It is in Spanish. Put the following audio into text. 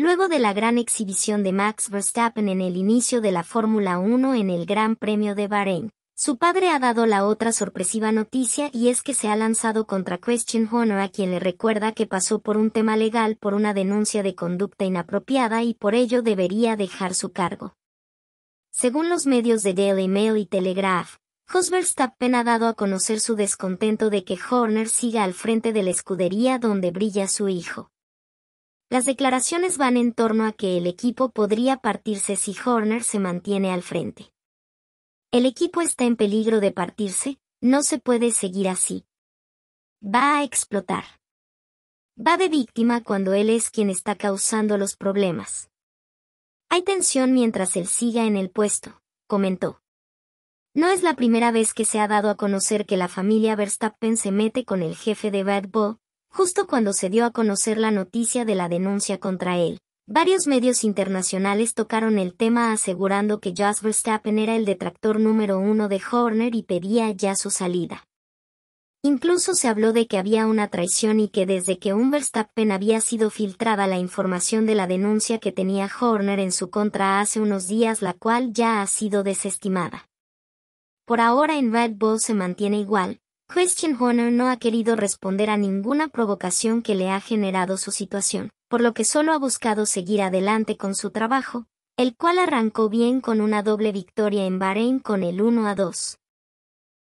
Luego de la gran exhibición de Max Verstappen en el inicio de la Fórmula 1 en el Gran Premio de Bahrein, su padre ha dado la otra sorpresiva noticia y es que se ha lanzado contra Christian Horner a quien le recuerda que pasó por un tema legal por una denuncia de conducta inapropiada y por ello debería dejar su cargo. Según los medios de Daily Mail y Telegraph, Jos Verstappen ha dado a conocer su descontento de que Horner siga al frente de la escudería donde brilla su hijo. Las declaraciones van en torno a que el equipo podría partirse si Horner se mantiene al frente. El equipo está en peligro de partirse, no se puede seguir así. Va a explotar. Va de víctima cuando él es quien está causando los problemas. Hay tensión mientras él siga en el puesto, comentó. No es la primera vez que se ha dado a conocer que la familia Verstappen se mete con el jefe de Bad Bull, Justo cuando se dio a conocer la noticia de la denuncia contra él, varios medios internacionales tocaron el tema asegurando que jasper Verstappen era el detractor número uno de Horner y pedía ya su salida. Incluso se habló de que había una traición y que desde que un Verstappen había sido filtrada la información de la denuncia que tenía Horner en su contra hace unos días la cual ya ha sido desestimada. Por ahora en Red Bull se mantiene igual, Christian Horner no ha querido responder a ninguna provocación que le ha generado su situación, por lo que solo ha buscado seguir adelante con su trabajo, el cual arrancó bien con una doble victoria en Bahrein con el 1 a 2.